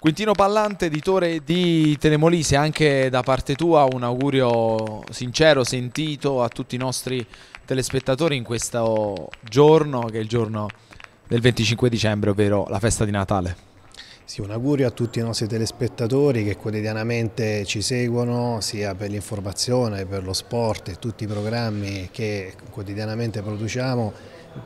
Quintino Pallante, editore di Telemolise, anche da parte tua un augurio sincero, sentito a tutti i nostri telespettatori in questo giorno, che è il giorno del 25 dicembre, ovvero la festa di Natale. Sì, un augurio a tutti i nostri telespettatori che quotidianamente ci seguono sia per l'informazione, per lo sport e tutti i programmi che quotidianamente produciamo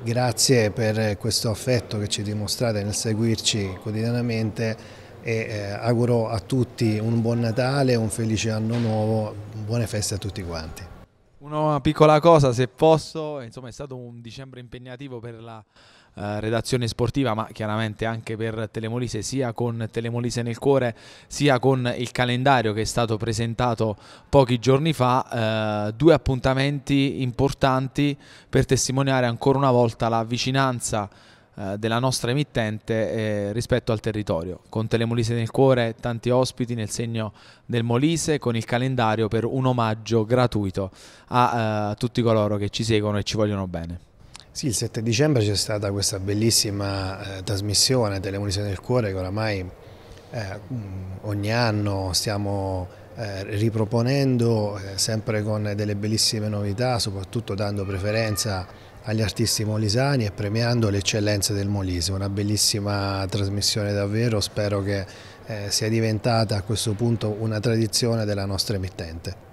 grazie per questo affetto che ci dimostrate nel seguirci quotidianamente e eh, auguro a tutti un buon Natale, un felice anno nuovo, buone feste a tutti quanti. Una piccola cosa, se posso, insomma è stato un dicembre impegnativo per la eh, redazione sportiva, ma chiaramente anche per Telemolise, sia con Telemolise nel cuore, sia con il calendario che è stato presentato pochi giorni fa, eh, due appuntamenti importanti per testimoniare ancora una volta la vicinanza eh, della nostra emittente eh, rispetto al territorio. Con Telemolise nel cuore, tanti ospiti nel segno del Molise, con il calendario per un omaggio gratuito a eh, tutti coloro che ci seguono e ci vogliono bene. Sì, il 7 dicembre c'è stata questa bellissima eh, trasmissione Telemolise nel cuore che oramai eh, ogni anno stiamo riproponendo sempre con delle bellissime novità, soprattutto dando preferenza agli artisti molisani e premiando le eccellenze del Molise. Una bellissima trasmissione davvero, spero che eh, sia diventata a questo punto una tradizione della nostra emittente.